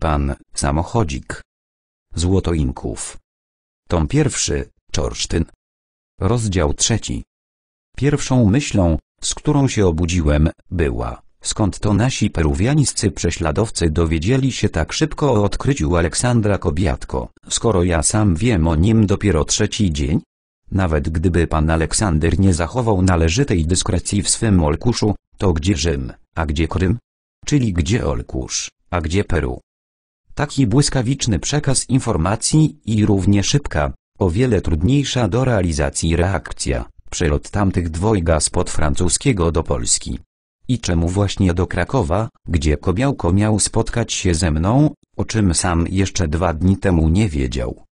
Pan, samochodzik. Złotoinków. Tom pierwszy, Czorsztyn. Rozdział trzeci. Pierwszą myślą, z którą się obudziłem, była, skąd to nasi peruwiańscy prześladowcy dowiedzieli się tak szybko o odkryciu Aleksandra Kobiatko, skoro ja sam wiem o nim dopiero trzeci dzień? Nawet gdyby pan Aleksander nie zachował należytej dyskrecji w swym Olkuszu, to gdzie Rzym, a gdzie Krym? Czyli gdzie Olkusz, a gdzie Peru? Taki błyskawiczny przekaz informacji i równie szybka, o wiele trudniejsza do realizacji reakcja, przylot tamtych dwojga spod francuskiego do Polski. I czemu właśnie do Krakowa, gdzie Kobiałko miał spotkać się ze mną, o czym sam jeszcze dwa dni temu nie wiedział.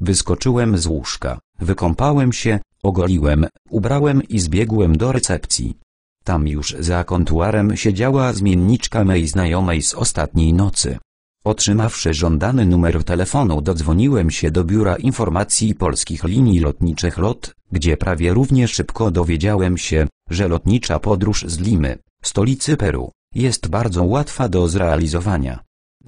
Wyskoczyłem z łóżka, wykąpałem się, ogoliłem, ubrałem i zbiegłem do recepcji. Tam już za kontuarem siedziała zmienniczka mej znajomej z ostatniej nocy. Otrzymawszy żądany numer telefonu dodzwoniłem się do Biura Informacji Polskich Linii Lotniczych LOT, gdzie prawie równie szybko dowiedziałem się, że lotnicza podróż z Limy, stolicy Peru, jest bardzo łatwa do zrealizowania.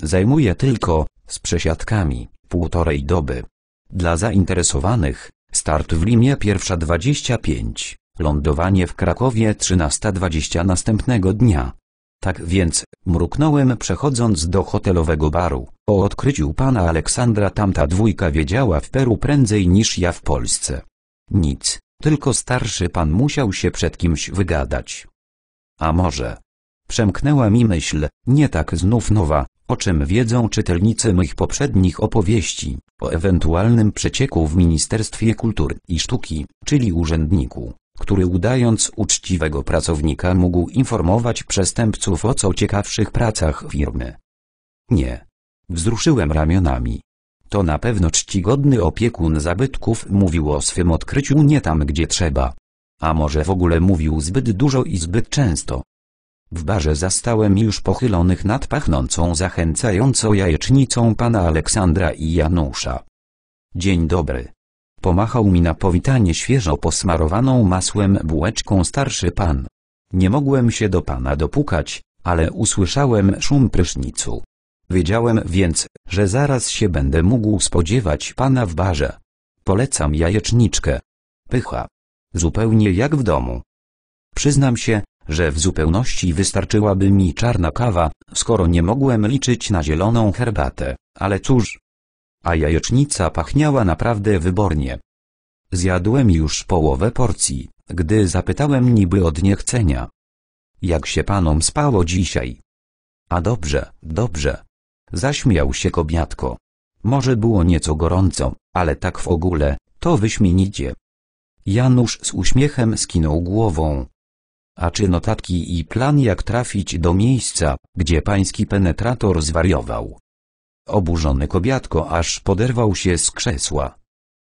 Zajmuje tylko, z przesiadkami, półtorej doby. Dla zainteresowanych, start w Limie 1.25, lądowanie w Krakowie 13.20 następnego dnia. Tak więc, mruknąłem przechodząc do hotelowego baru. O odkryciu pana Aleksandra tamta dwójka wiedziała w Peru prędzej niż ja w Polsce. Nic, tylko starszy pan musiał się przed kimś wygadać. A może? Przemknęła mi myśl, nie tak znów nowa, o czym wiedzą czytelnicy moich poprzednich opowieści, o ewentualnym przecieku w Ministerstwie Kultury i Sztuki, czyli urzędniku, który udając uczciwego pracownika mógł informować przestępców o co ciekawszych pracach firmy. Nie. Wzruszyłem ramionami. To na pewno czcigodny opiekun zabytków mówił o swym odkryciu nie tam gdzie trzeba. A może w ogóle mówił zbyt dużo i zbyt często. W barze zastałem już pochylonych nad pachnącą zachęcająco jajecznicą pana Aleksandra i Janusza. Dzień dobry. Pomachał mi na powitanie świeżo posmarowaną masłem bułeczką starszy pan. Nie mogłem się do pana dopukać, ale usłyszałem szum prysznicu. Wiedziałem więc, że zaraz się będę mógł spodziewać pana w barze. Polecam jajeczniczkę. Pycha. Zupełnie jak w domu. Przyznam się, że w zupełności wystarczyłaby mi czarna kawa, skoro nie mogłem liczyć na zieloną herbatę, ale cóż, a jajecznica pachniała naprawdę wybornie. Zjadłem już połowę porcji, gdy zapytałem niby od niechcenia. Jak się panom spało dzisiaj? A dobrze, dobrze. Zaśmiał się kobiatko. Może było nieco gorąco, ale tak w ogóle, to wyśmienicie. Janusz z uśmiechem skinął głową. A czy notatki i plan jak trafić do miejsca, gdzie pański penetrator zwariował? Oburzony kobiatko aż poderwał się z krzesła.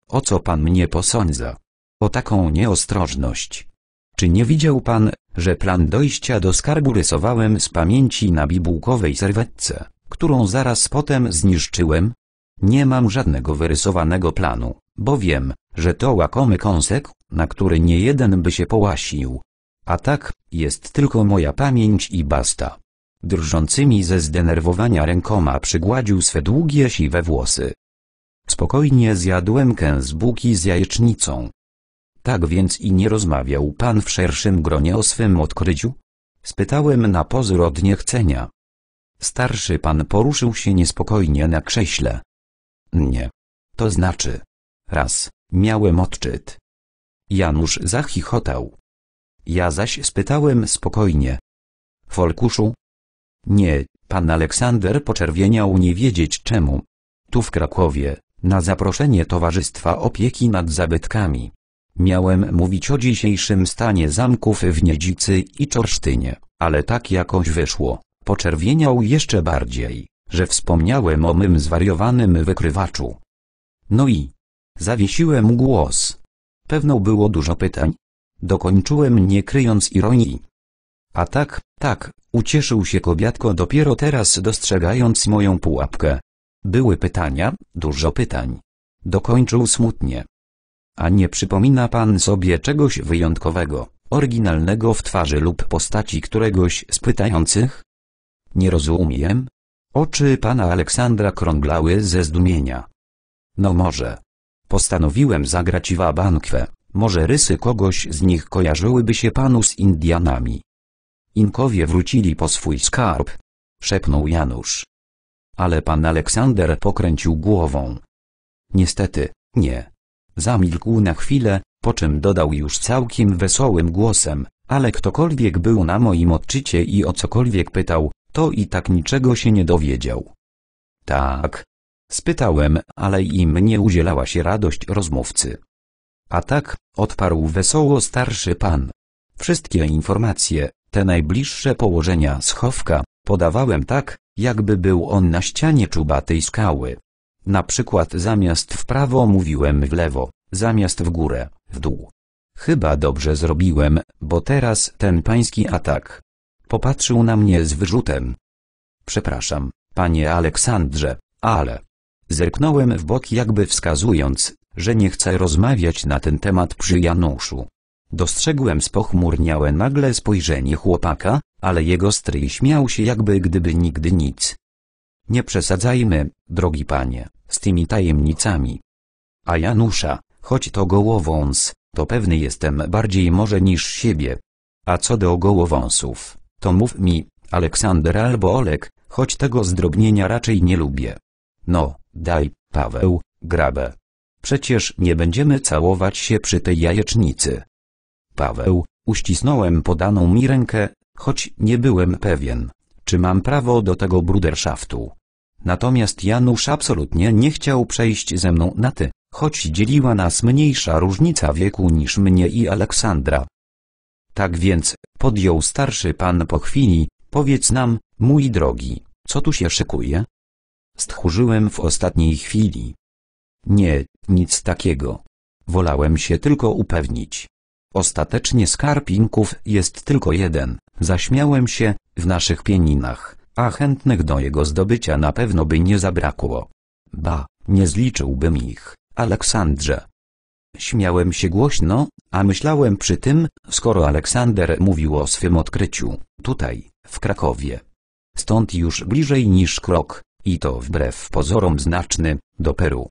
O co pan mnie posądza? O taką nieostrożność. Czy nie widział pan, że plan dojścia do skarbu rysowałem z pamięci na bibułkowej serwetce, którą zaraz potem zniszczyłem? Nie mam żadnego wyrysowanego planu, bo wiem, że to łakomy kąsek, na który nie jeden by się połasił. A tak, jest tylko moja pamięć i basta. Drżącymi ze zdenerwowania rękoma przygładził swe długie siwe włosy. Spokojnie zjadłem buki z jajecznicą. Tak więc i nie rozmawiał pan w szerszym gronie o swym odkryciu? Spytałem na pozór od niechcenia. Starszy pan poruszył się niespokojnie na krześle. Nie. To znaczy. Raz, miałem odczyt. Janusz zachichotał. Ja zaś spytałem spokojnie. Folkuszu, nie, pan Aleksander poczerwieniał nie wiedzieć czemu. Tu w Krakowie, na zaproszenie Towarzystwa Opieki nad Zabytkami. Miałem mówić o dzisiejszym stanie zamków w Niedzicy i Czorsztynie, ale tak jakoś wyszło. Poczerwieniał jeszcze bardziej, że wspomniałem o mym zwariowanym wykrywaczu. No i? Zawiesiłem głos. Pewno było dużo pytań. Dokończyłem nie kryjąc ironii. A tak, tak, ucieszył się kobiatko dopiero teraz dostrzegając moją pułapkę. Były pytania, dużo pytań. Dokończył smutnie. A nie przypomina pan sobie czegoś wyjątkowego, oryginalnego w twarzy lub postaci któregoś z pytających? Nie rozumiem. Oczy pana Aleksandra krąglały ze zdumienia. No może. Postanowiłem zagrać w bankwę. Może rysy kogoś z nich kojarzyłyby się panu z Indianami. Inkowie wrócili po swój skarb. Szepnął Janusz. Ale pan Aleksander pokręcił głową. Niestety, nie. Zamilkł na chwilę, po czym dodał już całkiem wesołym głosem, ale ktokolwiek był na moim odczycie i o cokolwiek pytał, to i tak niczego się nie dowiedział. Tak. Spytałem, ale im nie udzielała się radość rozmówcy. A tak, odparł wesoło starszy pan. Wszystkie informacje, te najbliższe położenia schowka podawałem tak, jakby był on na ścianie czubatej skały. Na przykład zamiast w prawo mówiłem w lewo, zamiast w górę, w dół. Chyba dobrze zrobiłem, bo teraz ten pański atak. Popatrzył na mnie z wyrzutem. Przepraszam, panie Aleksandrze, ale... Zerknąłem w bok jakby wskazując, że nie chcę rozmawiać na ten temat przy Januszu. Dostrzegłem spochmurniałe nagle spojrzenie chłopaka, ale jego stryj śmiał się jakby gdyby nigdy nic. Nie przesadzajmy, drogi panie, z tymi tajemnicami. A Janusza, choć to gołowąs, to pewny jestem bardziej może niż siebie. A co do gołowąsów, to mów mi, Aleksander albo Olek, choć tego zdrobnienia raczej nie lubię. No, daj, Paweł, grabę. Przecież nie będziemy całować się przy tej jajecznicy. Paweł, uścisnąłem podaną mi rękę, choć nie byłem pewien, czy mam prawo do tego bruderszaftu. Natomiast Janusz absolutnie nie chciał przejść ze mną na ty, choć dzieliła nas mniejsza różnica wieku niż mnie i Aleksandra. Tak więc, podjął starszy pan po chwili, powiedz nam, mój drogi, co tu się szykuje? Stchórzyłem w ostatniej chwili. Nie, nic takiego. Wolałem się tylko upewnić, Ostatecznie skarpinków jest tylko jeden, zaśmiałem się, w naszych pieninach, a chętnych do jego zdobycia na pewno by nie zabrakło. Ba, nie zliczyłbym ich, Aleksandrze. Śmiałem się głośno, a myślałem przy tym, skoro Aleksander mówił o swym odkryciu, tutaj, w Krakowie. Stąd już bliżej niż krok, i to wbrew pozorom znaczny, do Peru.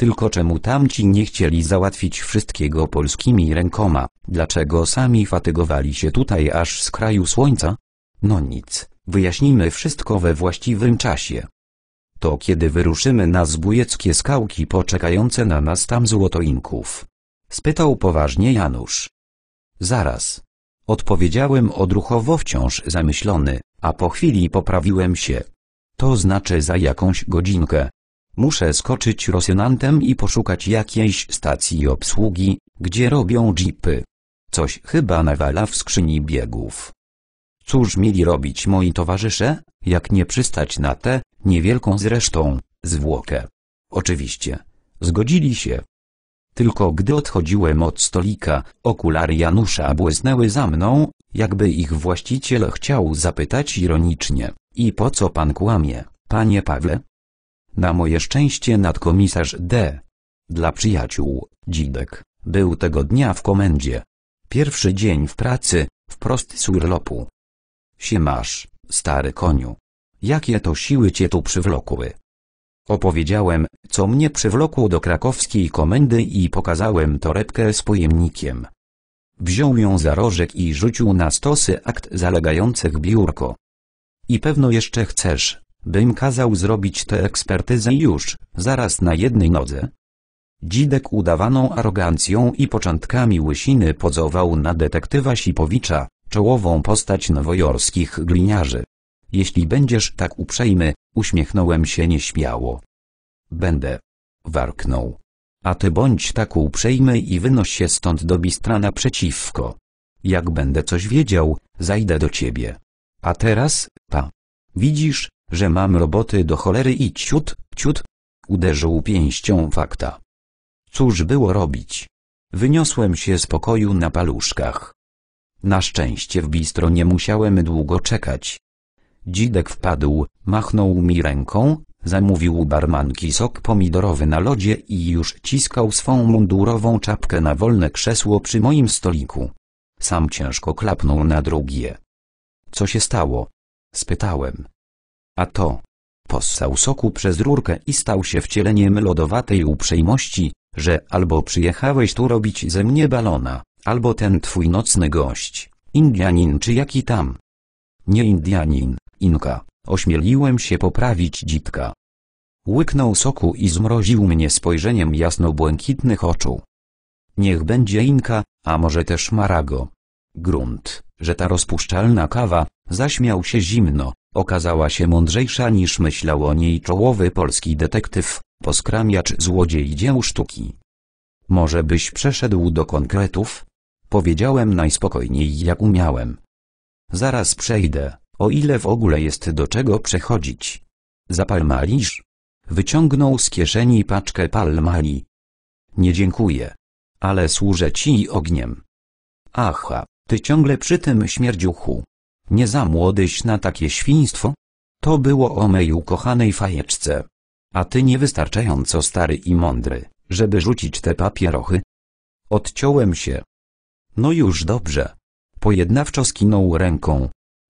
Tylko czemu tamci nie chcieli załatwić wszystkiego polskimi rękoma, dlaczego sami fatygowali się tutaj aż z kraju słońca? No nic, wyjaśnimy wszystko we właściwym czasie. To kiedy wyruszymy na zbójeckie skałki poczekające na nas tam złotoinków? Spytał poważnie Janusz. Zaraz. Odpowiedziałem odruchowo wciąż zamyślony, a po chwili poprawiłem się. To znaczy za jakąś godzinkę, Muszę skoczyć Rosjonantem i poszukać jakiejś stacji obsługi, gdzie robią jeepy. Coś chyba nawala w skrzyni biegów. Cóż mieli robić moi towarzysze, jak nie przystać na tę, niewielką zresztą, zwłokę. Oczywiście. Zgodzili się. Tylko gdy odchodziłem od stolika, okulary Janusza błysnęły za mną, jakby ich właściciel chciał zapytać ironicznie. I po co pan kłamie, panie Pawle? Na moje szczęście nadkomisarz D. Dla przyjaciół, Dzidek, był tego dnia w komendzie. Pierwszy dzień w pracy, wprost z urlopu. Siemasz, stary koniu. Jakie to siły cię tu przywlokły? Opowiedziałem, co mnie przywlokło do krakowskiej komendy i pokazałem torebkę z pojemnikiem. Wziął ją za rożek i rzucił na stosy akt zalegających biurko. I pewno jeszcze chcesz, bym kazał zrobić tę ekspertyzę już, zaraz na jednej nodze. Dzidek udawaną arogancją i początkami łysiny pozował na detektywa Sipowicza, czołową postać nowojorskich gliniarzy. Jeśli będziesz tak uprzejmy, uśmiechnąłem się nieśmiało. Będę. Warknął. A ty bądź tak uprzejmy i wynoś się stąd do bistra naprzeciwko. Jak będę coś wiedział, zajdę do ciebie. A teraz, pa. Widzisz, że mam roboty do cholery i ciut, ciut, uderzył pięścią fakta. Cóż było robić? Wyniosłem się z pokoju na paluszkach. Na szczęście w bistro nie musiałem długo czekać. Dzidek wpadł, machnął mi ręką, zamówił barmanki sok pomidorowy na lodzie i już ciskał swą mundurową czapkę na wolne krzesło przy moim stoliku. Sam ciężko klapnął na drugie. Co się stało? spytałem a to possał soku przez rurkę i stał się wcieleniem lodowatej uprzejmości, że albo przyjechałeś tu robić ze mnie balona, albo ten twój nocny gość, Indianin czy jaki tam. Nie Indianin, Inka, ośmieliłem się poprawić dzitka. Łyknął soku i zmroził mnie spojrzeniem jasno-błękitnych oczu. Niech będzie Inka, a może też Marago. Grunt, że ta rozpuszczalna kawa, zaśmiał się zimno, Okazała się mądrzejsza niż myślał o niej czołowy polski detektyw, poskramiacz złodziej dzieł sztuki. Może byś przeszedł do konkretów? Powiedziałem najspokojniej jak umiałem. Zaraz przejdę, o ile w ogóle jest do czego przechodzić. Zapal malisz? Wyciągnął z kieszeni paczkę palmali. Nie dziękuję. Ale służę ci ogniem. Aha, ty ciągle przy tym śmierdziuchu. Nie za młodyś na takie świństwo? To było o mej ukochanej fajeczce. A ty niewystarczająco stary i mądry, żeby rzucić te papierochy? Odciąłem się. No już dobrze. Pojednawczo skinął ręką.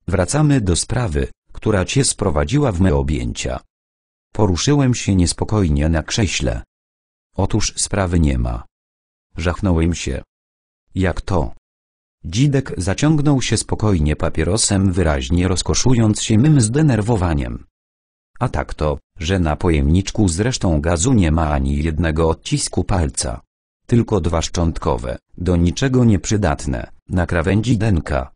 Wracamy do sprawy, która cię sprowadziła w me objęcia. Poruszyłem się niespokojnie na krześle. Otóż sprawy nie ma. Żachnąłem się. Jak to? Dzidek zaciągnął się spokojnie papierosem wyraźnie rozkoszując się mym zdenerwowaniem. A tak to, że na pojemniczku zresztą gazu nie ma ani jednego odcisku palca. Tylko dwa szczątkowe, do niczego nieprzydatne, na krawędzi denka.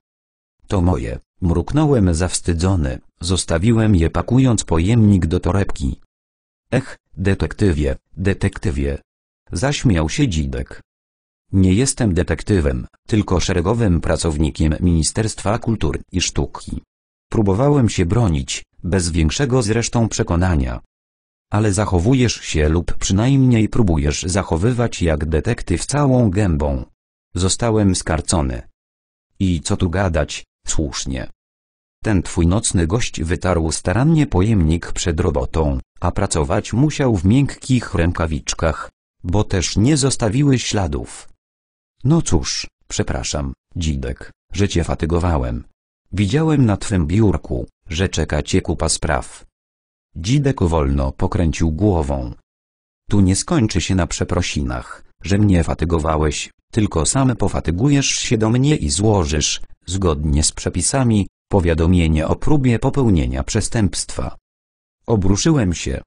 To moje, mruknąłem zawstydzony, zostawiłem je pakując pojemnik do torebki. Ech, detektywie, detektywie. Zaśmiał się Dzidek. Nie jestem detektywem, tylko szeregowym pracownikiem Ministerstwa Kultury i Sztuki. Próbowałem się bronić, bez większego zresztą przekonania. Ale zachowujesz się lub przynajmniej próbujesz zachowywać jak detektyw całą gębą. Zostałem skarcony. I co tu gadać, słusznie. Ten twój nocny gość wytarł starannie pojemnik przed robotą, a pracować musiał w miękkich rękawiczkach, bo też nie zostawiły śladów. No cóż, przepraszam, dzidek, że cię fatygowałem. Widziałem na twym biurku, że czeka cię kupa spraw. Dzidek wolno pokręcił głową. Tu nie skończy się na przeprosinach, że mnie fatygowałeś, tylko sam pofatygujesz się do mnie i złożysz, zgodnie z przepisami, powiadomienie o próbie popełnienia przestępstwa. Obruszyłem się.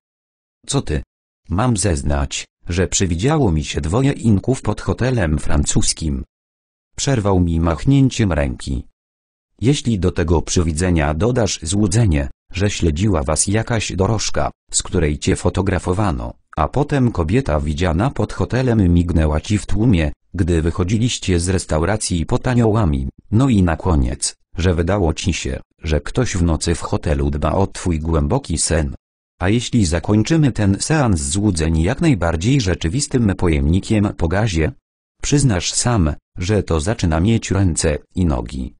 Co ty? Mam zeznać, że przywidziało mi się dwoje inków pod hotelem francuskim. Przerwał mi machnięciem ręki. Jeśli do tego przywidzenia dodasz złudzenie, że śledziła was jakaś dorożka, z której cię fotografowano, a potem kobieta widziana pod hotelem mignęła ci w tłumie, gdy wychodziliście z restauracji pod aniołami, no i na koniec, że wydało ci się, że ktoś w nocy w hotelu dba o twój głęboki sen, a jeśli zakończymy ten seans złudzeń jak najbardziej rzeczywistym pojemnikiem po gazie? Przyznasz sam, że to zaczyna mieć ręce i nogi.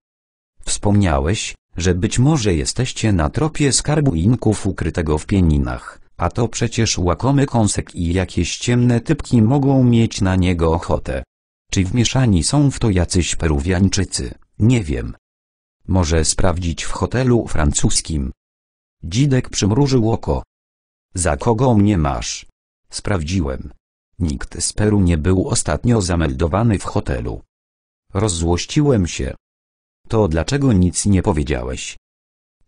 Wspomniałeś, że być może jesteście na tropie skarbu inków ukrytego w pieninach, a to przecież łakomy kąsek i jakieś ciemne typki mogą mieć na niego ochotę. Czy wmieszani są w to jacyś Peruwiańczycy? Nie wiem. Może sprawdzić w hotelu francuskim. Dzidek przymrużył oko, za kogo mnie masz? Sprawdziłem. Nikt z Peru nie był ostatnio zameldowany w hotelu. Rozzłościłem się. To dlaczego nic nie powiedziałeś?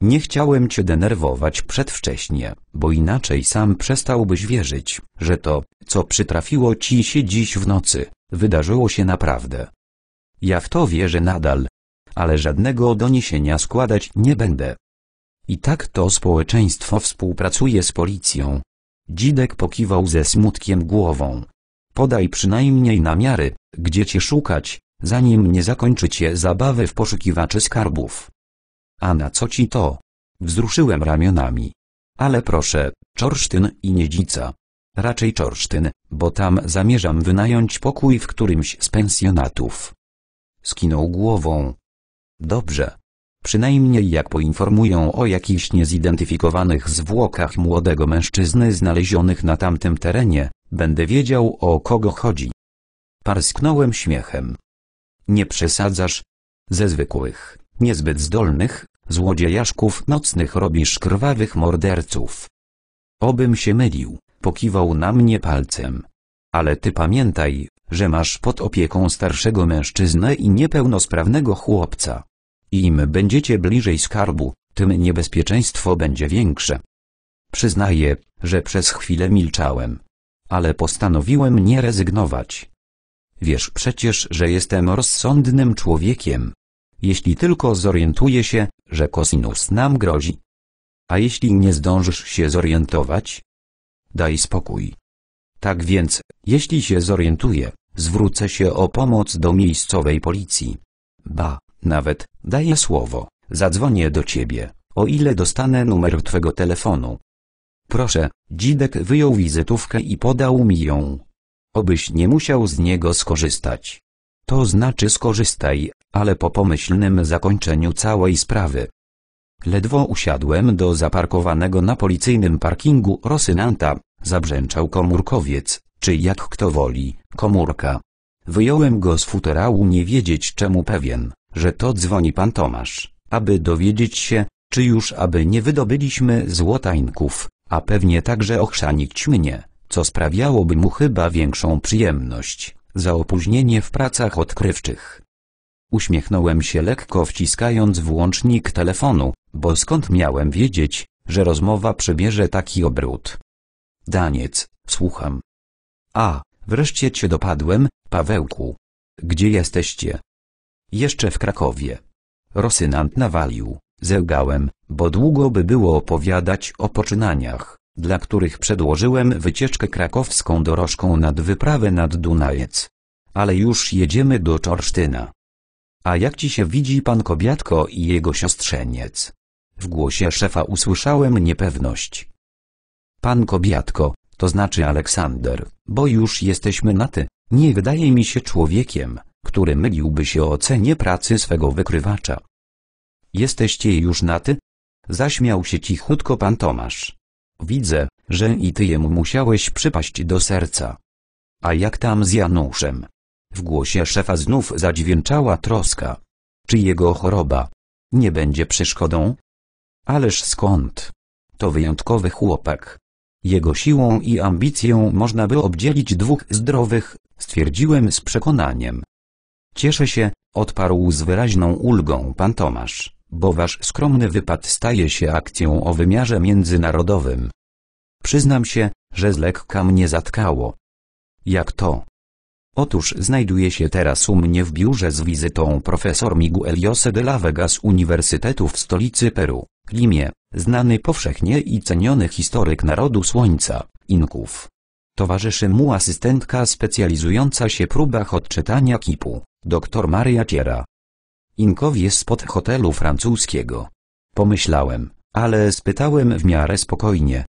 Nie chciałem cię denerwować przedwcześnie, bo inaczej sam przestałbyś wierzyć, że to, co przytrafiło ci się dziś w nocy, wydarzyło się naprawdę. Ja w to wierzę nadal, ale żadnego doniesienia składać nie będę. I tak to społeczeństwo współpracuje z policją. Dzidek pokiwał ze smutkiem głową. Podaj przynajmniej namiary, gdzie cię szukać, zanim nie zakończycie zabawy w poszukiwaczy skarbów. A na co ci to? Wzruszyłem ramionami. Ale proszę, Czorsztyn i Niedzica. Raczej Czorsztyn, bo tam zamierzam wynająć pokój w którymś z pensjonatów. Skinął głową. Dobrze. Przynajmniej jak poinformują o jakichś niezidentyfikowanych zwłokach młodego mężczyzny znalezionych na tamtym terenie, będę wiedział o kogo chodzi. Parsknąłem śmiechem. Nie przesadzasz? Ze zwykłych, niezbyt zdolnych, złodziejaszków nocnych robisz krwawych morderców. Obym się mylił, pokiwał na mnie palcem. Ale ty pamiętaj, że masz pod opieką starszego mężczyznę i niepełnosprawnego chłopca. Im będziecie bliżej skarbu, tym niebezpieczeństwo będzie większe. Przyznaję, że przez chwilę milczałem. Ale postanowiłem nie rezygnować. Wiesz przecież, że jestem rozsądnym człowiekiem. Jeśli tylko zorientuję się, że kosinus nam grozi. A jeśli nie zdążysz się zorientować? Daj spokój. Tak więc, jeśli się zorientuję, zwrócę się o pomoc do miejscowej policji. Ba, nawet, daję słowo, zadzwonię do ciebie, o ile dostanę numer twego telefonu. Proszę, Dzidek wyjął wizytówkę i podał mi ją. Obyś nie musiał z niego skorzystać. To znaczy skorzystaj, ale po pomyślnym zakończeniu całej sprawy. Ledwo usiadłem do zaparkowanego na policyjnym parkingu Rosynanta, zabrzęczał komórkowiec, czy jak kto woli, komórka. Wyjąłem go z futerału nie wiedzieć czemu pewien że to dzwoni pan Tomasz, aby dowiedzieć się, czy już aby nie wydobyliśmy złotańków, a pewnie także ochrzanić mnie, co sprawiałoby mu chyba większą przyjemność, za opóźnienie w pracach odkrywczych. Uśmiechnąłem się lekko wciskając włącznik telefonu, bo skąd miałem wiedzieć, że rozmowa przybierze taki obrót. Daniec, słucham. A, wreszcie cię dopadłem, Pawełku. Gdzie jesteście? Jeszcze w Krakowie. Rosynant nawalił, zełgałem, bo długo by było opowiadać o poczynaniach, dla których przedłożyłem wycieczkę krakowską dorożką nad wyprawę nad Dunajec. Ale już jedziemy do Czorsztyna. A jak ci się widzi pan Kobiatko i jego siostrzeniec? W głosie szefa usłyszałem niepewność. Pan Kobiatko, to znaczy Aleksander, bo już jesteśmy na ty, nie wydaje mi się człowiekiem, który myliłby się o cenie pracy swego wykrywacza. Jesteście już na ty? Zaśmiał się cichutko pan Tomasz. Widzę, że i ty jemu musiałeś przypaść do serca. A jak tam z Januszem? W głosie szefa znów zadźwięczała troska. Czy jego choroba nie będzie przeszkodą? Ależ skąd? To wyjątkowy chłopak. Jego siłą i ambicją można by obdzielić dwóch zdrowych, stwierdziłem z przekonaniem. Cieszę się, odparł z wyraźną ulgą pan Tomasz, bo wasz skromny wypad staje się akcją o wymiarze międzynarodowym. Przyznam się, że z lekka mnie zatkało. Jak to? Otóż znajduje się teraz u mnie w biurze z wizytą profesor Miguel Jose de la Vega z Uniwersytetu w stolicy Peru, Limie, znany powszechnie i ceniony historyk narodu Słońca, Inków. Towarzyszy mu asystentka specjalizująca się próbach odczytania kipu. Doktor Maria Ciera. Inkow jest spod hotelu francuskiego. Pomyślałem, ale spytałem w miarę spokojnie.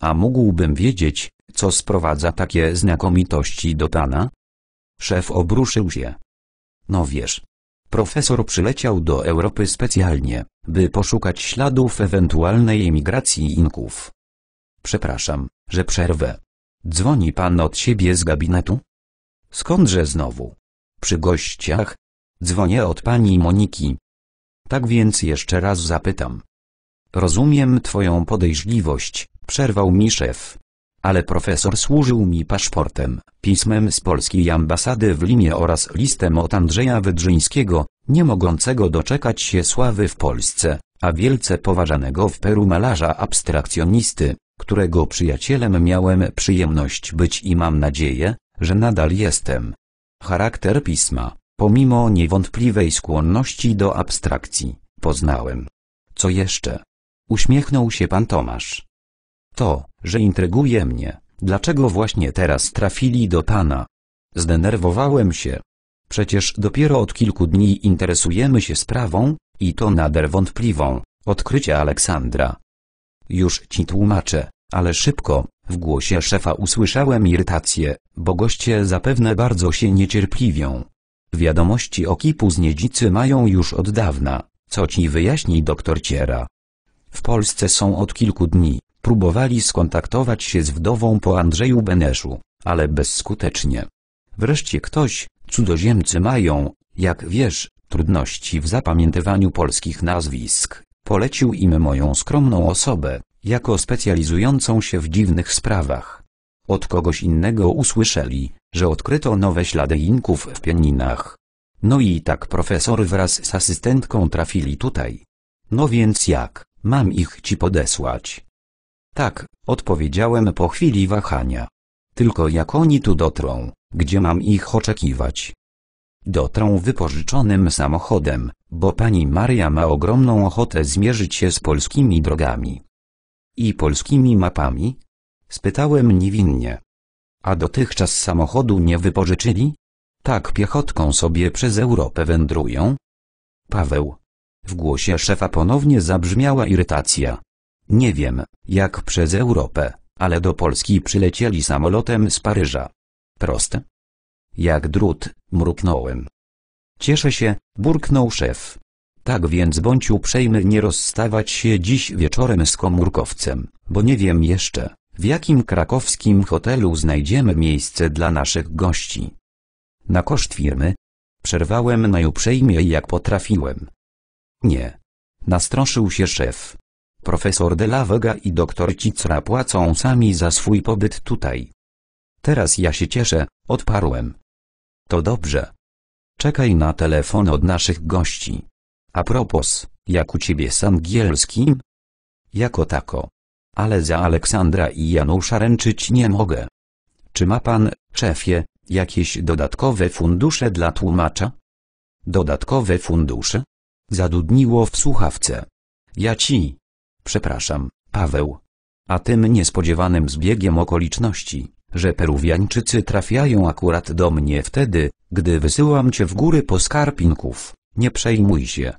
A mógłbym wiedzieć, co sprowadza takie znakomitości do pana? Szef obruszył się. No wiesz. Profesor przyleciał do Europy specjalnie, by poszukać śladów ewentualnej emigracji Inków. Przepraszam, że przerwę. Dzwoni pan od siebie z gabinetu? Skądże znowu? przy gościach? Dzwonię od pani Moniki. Tak więc jeszcze raz zapytam. Rozumiem twoją podejrzliwość, przerwał mi szef. Ale profesor służył mi paszportem, pismem z polskiej ambasady w Limie oraz listem od Andrzeja Wydrzyńskiego, nie mogącego doczekać się sławy w Polsce, a wielce poważanego w Peru malarza abstrakcjonisty, którego przyjacielem miałem przyjemność być i mam nadzieję, że nadal jestem. Charakter pisma, pomimo niewątpliwej skłonności do abstrakcji, poznałem. Co jeszcze? Uśmiechnął się pan Tomasz. To, że intryguje mnie, dlaczego właśnie teraz trafili do pana. Zdenerwowałem się. Przecież dopiero od kilku dni interesujemy się sprawą, i to nader wątpliwą, odkrycia Aleksandra. Już ci tłumaczę ale szybko, w głosie szefa usłyszałem irytację, bo goście zapewne bardzo się niecierpliwią. Wiadomości o kipu z niedzicy mają już od dawna, co ci wyjaśni doktor Ciera. W Polsce są od kilku dni, próbowali skontaktować się z wdową po Andrzeju Beneszu, ale bezskutecznie. Wreszcie ktoś, cudzoziemcy mają, jak wiesz, trudności w zapamiętywaniu polskich nazwisk. Polecił im moją skromną osobę, jako specjalizującą się w dziwnych sprawach. Od kogoś innego usłyszeli, że odkryto nowe ślady inków w pianinach. No i tak profesor wraz z asystentką trafili tutaj. No więc jak, mam ich ci podesłać? Tak, odpowiedziałem po chwili wahania. Tylko jak oni tu dotrą, gdzie mam ich oczekiwać? Dotrą wypożyczonym samochodem, bo pani Maria ma ogromną ochotę zmierzyć się z polskimi drogami. I polskimi mapami? Spytałem niewinnie. A dotychczas samochodu nie wypożyczyli? Tak piechotką sobie przez Europę wędrują? Paweł. W głosie szefa ponownie zabrzmiała irytacja. Nie wiem, jak przez Europę, ale do Polski przylecieli samolotem z Paryża. Proste? Jak drut, mruknąłem. Cieszę się, burknął szef. Tak więc bądź uprzejmy nie rozstawać się dziś wieczorem z komórkowcem, bo nie wiem jeszcze, w jakim krakowskim hotelu znajdziemy miejsce dla naszych gości. Na koszt firmy? Przerwałem najuprzejmiej jak potrafiłem. Nie. Nastroszył się szef. Profesor de la Vega i doktor Cicra płacą sami za swój pobyt tutaj. Teraz ja się cieszę, odparłem. To dobrze. Czekaj na telefon od naszych gości. A propos, jak u ciebie z angielskim? Jako tako. Ale za Aleksandra i Janusza ręczyć nie mogę. Czy ma pan, szefie, jakieś dodatkowe fundusze dla tłumacza? Dodatkowe fundusze? Zadudniło w słuchawce. Ja ci. Przepraszam, Paweł. A tym niespodziewanym zbiegiem okoliczności że Peruwiańczycy trafiają akurat do mnie wtedy, gdy wysyłam cię w góry po skarpinków, nie przejmuj się.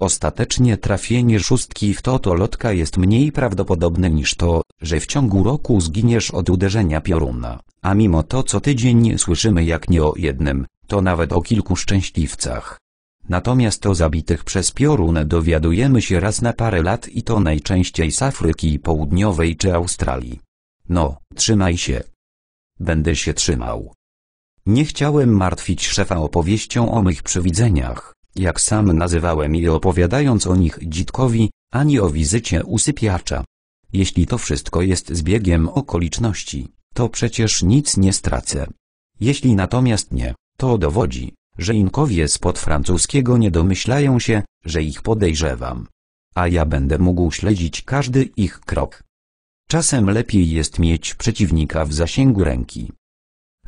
Ostatecznie trafienie szóstki w totolotka jest mniej prawdopodobne niż to, że w ciągu roku zginiesz od uderzenia pioruna, a mimo to co tydzień słyszymy jak nie o jednym, to nawet o kilku szczęśliwcach. Natomiast o zabitych przez piorun dowiadujemy się raz na parę lat i to najczęściej z Afryki Południowej czy Australii. No, trzymaj się. Będę się trzymał. Nie chciałem martwić szefa opowieścią o mych przewidzeniach, jak sam nazywałem je opowiadając o nich dzitkowi, ani o wizycie usypiacza. Jeśli to wszystko jest zbiegiem okoliczności, to przecież nic nie stracę. Jeśli natomiast nie, to dowodzi, że Inkowie spod francuskiego nie domyślają się, że ich podejrzewam. A ja będę mógł śledzić każdy ich krok. Czasem lepiej jest mieć przeciwnika w zasięgu ręki.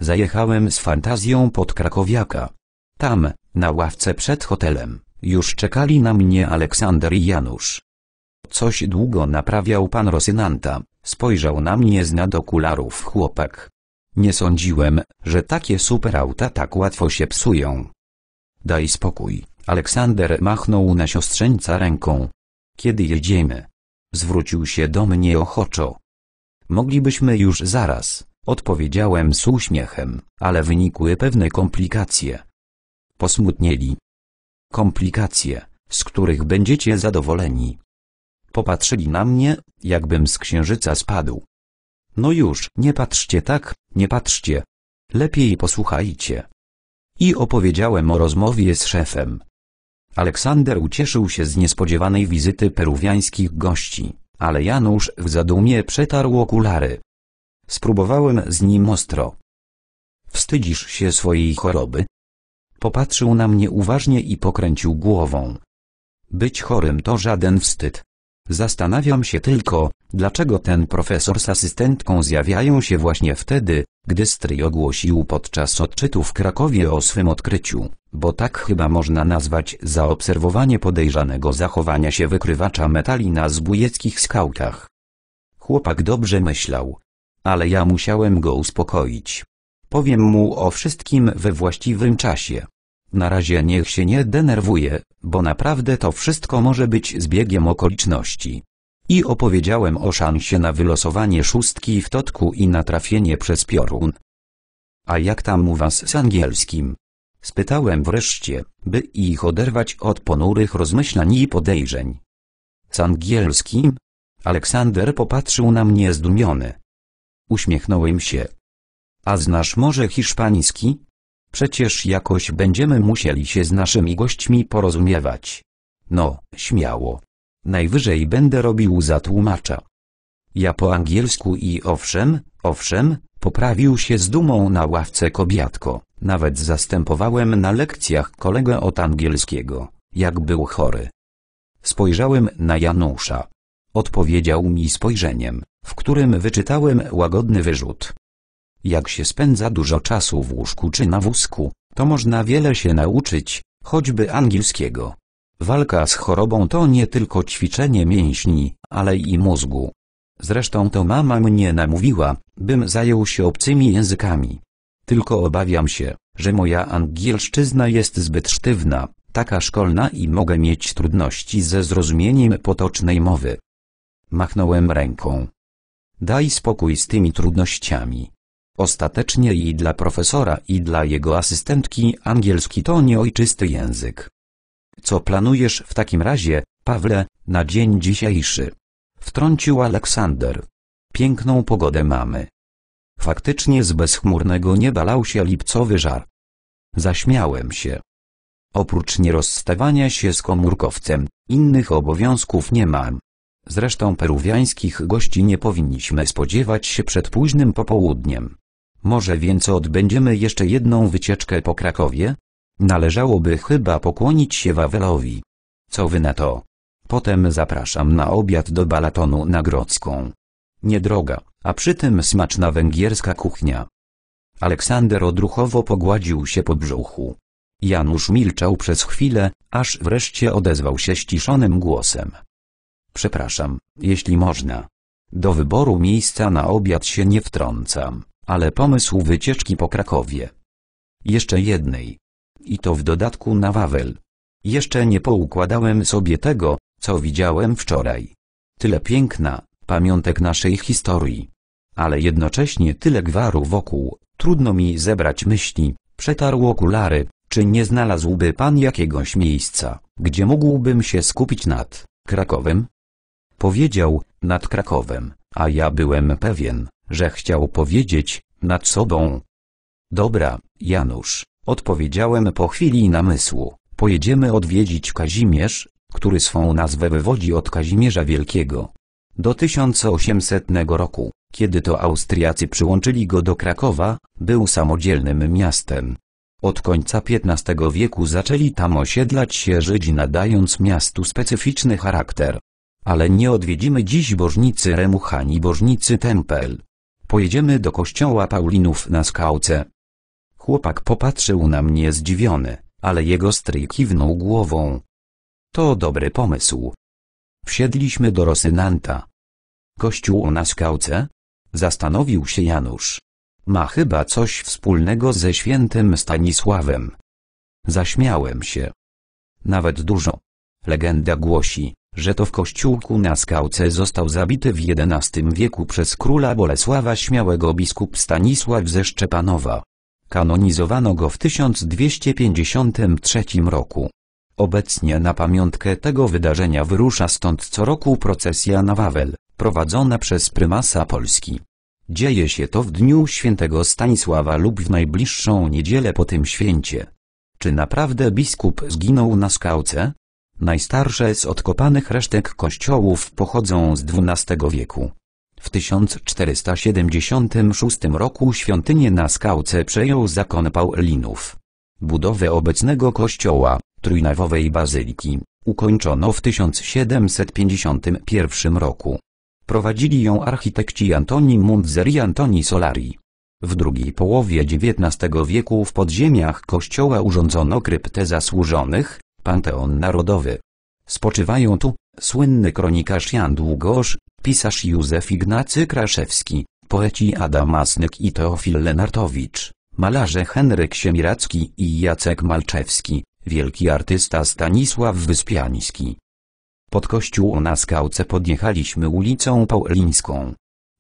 Zajechałem z fantazją pod Krakowiaka. Tam, na ławce przed hotelem, już czekali na mnie Aleksander i Janusz. Coś długo naprawiał pan Rosynanta, spojrzał na mnie z nad okularów chłopak. Nie sądziłem, że takie superauta tak łatwo się psują. Daj spokój, Aleksander machnął na siostrzeńca ręką. Kiedy jedziemy? Zwrócił się do mnie ochoczo. Moglibyśmy już zaraz, odpowiedziałem z uśmiechem, ale wynikły pewne komplikacje. Posmutnieli. Komplikacje, z których będziecie zadowoleni. Popatrzyli na mnie, jakbym z księżyca spadł. No już, nie patrzcie tak, nie patrzcie. Lepiej posłuchajcie. I opowiedziałem o rozmowie z szefem. Aleksander ucieszył się z niespodziewanej wizyty peruwiańskich gości, ale Janusz w zadumie przetarł okulary. Spróbowałem z nim ostro. Wstydzisz się swojej choroby? Popatrzył na mnie uważnie i pokręcił głową. Być chorym to żaden wstyd. Zastanawiam się tylko, dlaczego ten profesor z asystentką zjawiają się właśnie wtedy, gdy stryj ogłosił podczas odczytu w Krakowie o swym odkryciu, bo tak chyba można nazwać zaobserwowanie podejrzanego zachowania się wykrywacza metali na zbójeckich skałkach. Chłopak dobrze myślał. Ale ja musiałem go uspokoić. Powiem mu o wszystkim we właściwym czasie. Na razie niech się nie denerwuje, bo naprawdę to wszystko może być zbiegiem okoliczności. I opowiedziałem o szansie na wylosowanie szóstki w totku i na trafienie przez piorun. A jak tam u was z angielskim? Spytałem wreszcie, by ich oderwać od ponurych rozmyślań i podejrzeń. Z angielskim? Aleksander popatrzył na mnie zdumiony. Uśmiechnąłem się. A znasz może hiszpański? Przecież jakoś będziemy musieli się z naszymi gośćmi porozumiewać. No, śmiało. Najwyżej będę robił za tłumacza. Ja po angielsku i owszem, owszem, poprawił się z dumą na ławce kobiatko. Nawet zastępowałem na lekcjach kolegę od angielskiego, jak był chory. Spojrzałem na Janusza. Odpowiedział mi spojrzeniem, w którym wyczytałem łagodny wyrzut. Jak się spędza dużo czasu w łóżku czy na wózku, to można wiele się nauczyć, choćby angielskiego. Walka z chorobą to nie tylko ćwiczenie mięśni, ale i mózgu. Zresztą to mama mnie namówiła, bym zajął się obcymi językami. Tylko obawiam się, że moja angielszczyzna jest zbyt sztywna, taka szkolna i mogę mieć trudności ze zrozumieniem potocznej mowy. Machnąłem ręką. Daj spokój z tymi trudnościami. Ostatecznie i dla profesora i dla jego asystentki angielski to nie ojczysty język. Co planujesz w takim razie, Pawle, na dzień dzisiejszy? Wtrącił Aleksander. Piękną pogodę mamy. Faktycznie z bezchmurnego nieba lał się lipcowy żar. Zaśmiałem się. Oprócz nierozstawania się z komórkowcem, innych obowiązków nie mam. Zresztą peruwiańskich gości nie powinniśmy spodziewać się przed późnym popołudniem. Może więc odbędziemy jeszcze jedną wycieczkę po Krakowie? Należałoby chyba pokłonić się Wawelowi. Co wy na to? Potem zapraszam na obiad do Balatonu na Grodzką. Niedroga, a przy tym smaczna węgierska kuchnia. Aleksander odruchowo pogładził się po brzuchu. Janusz milczał przez chwilę, aż wreszcie odezwał się ściszonym głosem. Przepraszam, jeśli można. Do wyboru miejsca na obiad się nie wtrącam ale pomysł wycieczki po Krakowie. Jeszcze jednej. I to w dodatku na Wawel. Jeszcze nie poukładałem sobie tego, co widziałem wczoraj. Tyle piękna, pamiątek naszej historii. Ale jednocześnie tyle gwaru wokół, trudno mi zebrać myśli, przetarł okulary, czy nie znalazłby pan jakiegoś miejsca, gdzie mógłbym się skupić nad Krakowem? Powiedział, nad Krakowem, a ja byłem pewien, że chciał powiedzieć, nad sobą. Dobra, Janusz, odpowiedziałem po chwili namysłu, pojedziemy odwiedzić Kazimierz, który swą nazwę wywodzi od Kazimierza Wielkiego. Do 1800 roku, kiedy to Austriacy przyłączyli go do Krakowa, był samodzielnym miastem. Od końca XV wieku zaczęli tam osiedlać się Żydzi nadając miastu specyficzny charakter. Ale nie odwiedzimy dziś bożnicy Remuchani bożnicy Tempel, Pojedziemy do kościoła Paulinów na skałce. Chłopak popatrzył na mnie zdziwiony, ale jego stryj kiwnął głową. To dobry pomysł. Wsiedliśmy do Rosynanta. Kościół na skałce? Zastanowił się Janusz. Ma chyba coś wspólnego ze świętym Stanisławem. Zaśmiałem się. Nawet dużo. Legenda głosi, że to w kościółku na skałce został zabity w XI wieku przez króla Bolesława Śmiałego biskup Stanisław ze Szczepanowa. Kanonizowano go w 1253 roku. Obecnie na pamiątkę tego wydarzenia wyrusza stąd co roku procesja na Wawel, prowadzona przez prymasa Polski. Dzieje się to w dniu świętego Stanisława lub w najbliższą niedzielę po tym święcie. Czy naprawdę biskup zginął na skałce? Najstarsze z odkopanych resztek kościołów pochodzą z XII wieku. W 1476 roku świątynię na skałce przejął zakon Paulinów. Budowę obecnego kościoła, trójnawowej bazyliki, ukończono w 1751 roku. Prowadzili ją architekci Antoni Mundzer i Antoni Solari. W drugiej połowie XIX wieku w podziemiach kościoła urządzono kryptę zasłużonych, Panteon Narodowy. Spoczywają tu, słynny kronikarz Jan Długosz, pisarz Józef Ignacy Kraszewski, poeci Adam Asnyk i Teofil Lenartowicz, malarze Henryk Siemiracki i Jacek Malczewski, wielki artysta Stanisław Wyspiański. Pod kościół na skałce podjechaliśmy ulicą Paulińską.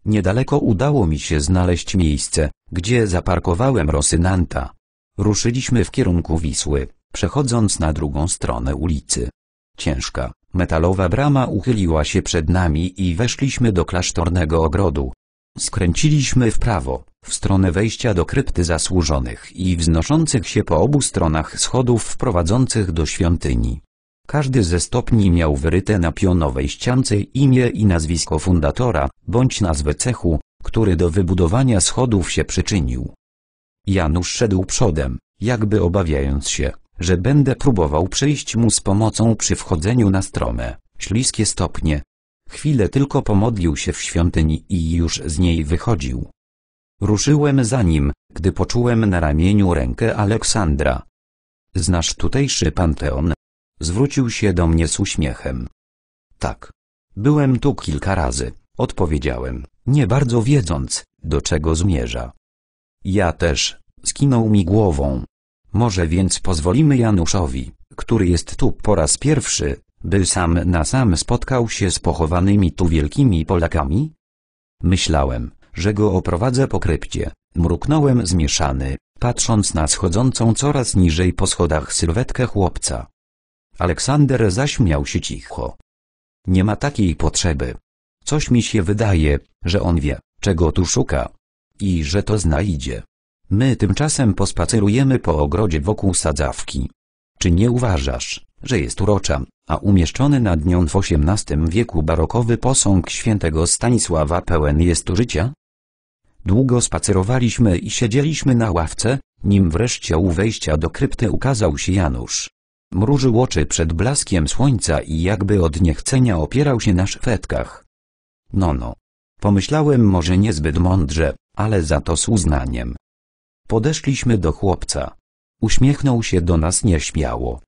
Niedaleko udało mi się znaleźć miejsce, gdzie zaparkowałem Rosynanta. Ruszyliśmy w kierunku Wisły przechodząc na drugą stronę ulicy. Ciężka, metalowa brama uchyliła się przed nami i weszliśmy do klasztornego ogrodu. Skręciliśmy w prawo, w stronę wejścia do krypty zasłużonych i wznoszących się po obu stronach schodów prowadzących do świątyni. Każdy ze stopni miał wyryte na pionowej ściance imię i nazwisko fundatora, bądź nazwę cechu, który do wybudowania schodów się przyczynił. Janusz szedł przodem, jakby obawiając się, że będę próbował przyjść mu z pomocą przy wchodzeniu na strome, śliskie stopnie. Chwilę tylko pomodlił się w świątyni i już z niej wychodził. Ruszyłem za nim, gdy poczułem na ramieniu rękę Aleksandra. Znasz tutejszy panteon? Zwrócił się do mnie z uśmiechem. Tak. Byłem tu kilka razy, odpowiedziałem, nie bardzo wiedząc, do czego zmierza. Ja też, skinął mi głową. Może więc pozwolimy Januszowi, który jest tu po raz pierwszy, by sam na sam spotkał się z pochowanymi tu wielkimi Polakami? Myślałem, że go oprowadzę po krypcie, mruknąłem zmieszany, patrząc na schodzącą coraz niżej po schodach sylwetkę chłopca. Aleksander zaśmiał się cicho. Nie ma takiej potrzeby. Coś mi się wydaje, że on wie, czego tu szuka. I że to znajdzie. My tymczasem pospacerujemy po ogrodzie wokół sadzawki. Czy nie uważasz, że jest urocza, a umieszczony nad nią w XVIII wieku barokowy posąg świętego Stanisława pełen jest życia? Długo spacerowaliśmy i siedzieliśmy na ławce, nim wreszcie u wejścia do krypty ukazał się Janusz. Mrużył oczy przed blaskiem słońca i jakby od niechcenia opierał się na szwetkach. No no. Pomyślałem może niezbyt mądrze, ale za to z uznaniem. Podeszliśmy do chłopca. Uśmiechnął się do nas nieśmiało.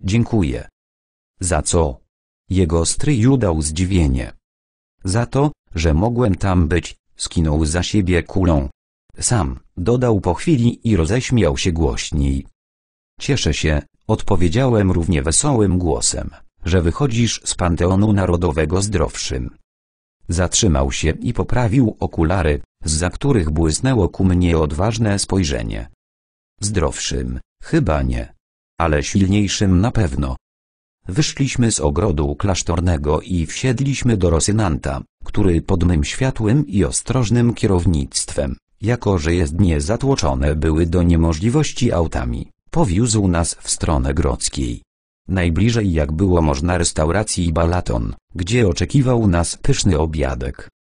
Dziękuję. Za co? Jego stryj udał zdziwienie. Za to, że mogłem tam być, skinął za siebie kulą. Sam, dodał po chwili i roześmiał się głośniej. Cieszę się, odpowiedziałem równie wesołym głosem, że wychodzisz z Panteonu Narodowego zdrowszym. Zatrzymał się i poprawił okulary, za których błysnęło ku mnie odważne spojrzenie. Zdrowszym, chyba nie. Ale silniejszym na pewno. Wyszliśmy z ogrodu klasztornego i wsiedliśmy do Rosynanta, który pod mym światłym i ostrożnym kierownictwem, jako że jezdnie zatłoczone były do niemożliwości autami, powiózł nas w stronę grodzkiej. Najbliżej jak było można restauracji Balaton, gdzie oczekiwał nas pyszny obiadek.